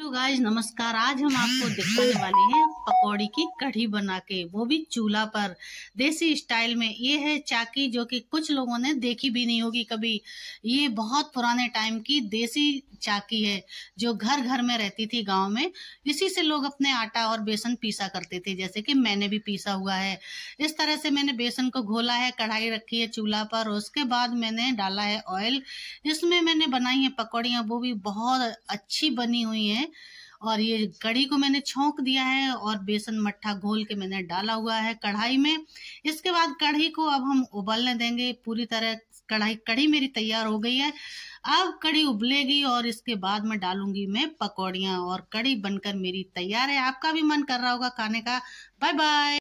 guys तो guys नमस्कार आज हम आपको दिखाने वाले हैं पकौड़ी की कढ़ी बना के वो भी चूल्हा पर देसी स्टाइल में ये है चाकी जो कि कुछ लोगों ने देखी भी नहीं होगी कभी ये बहुत पुराने टाइम की देसी चाकी है जो घर घर में रहती थी गांव में इसी से लोग अपने आटा और बेसन पीसा करते थे जैसे कि मैंने भी पीसा हुआ है इस तरह से मैंने बेसन को घोला है कढ़ाई रखी है चूल्हा पर उसके बाद मैंने डाला है ऑयल इसमें मैंने बनाई है पकौड़ियाँ वो भी बहुत अच्छी बनी हुई हैं और ये कढ़ी को मैंने छोंक दिया है और बेसन मट्ठा घोल के मैंने डाला हुआ है कढ़ाई में इसके बाद कढ़ी को अब हम उबलने देंगे पूरी तरह कढ़ाई कढ़ी मेरी तैयार हो गई है अब कढ़ी उबलेगी और इसके बाद मैं डालूंगी मैं पकौड़ियाँ और कढ़ी बनकर मेरी तैयार है आपका भी मन कर रहा होगा खाने का बाय बाय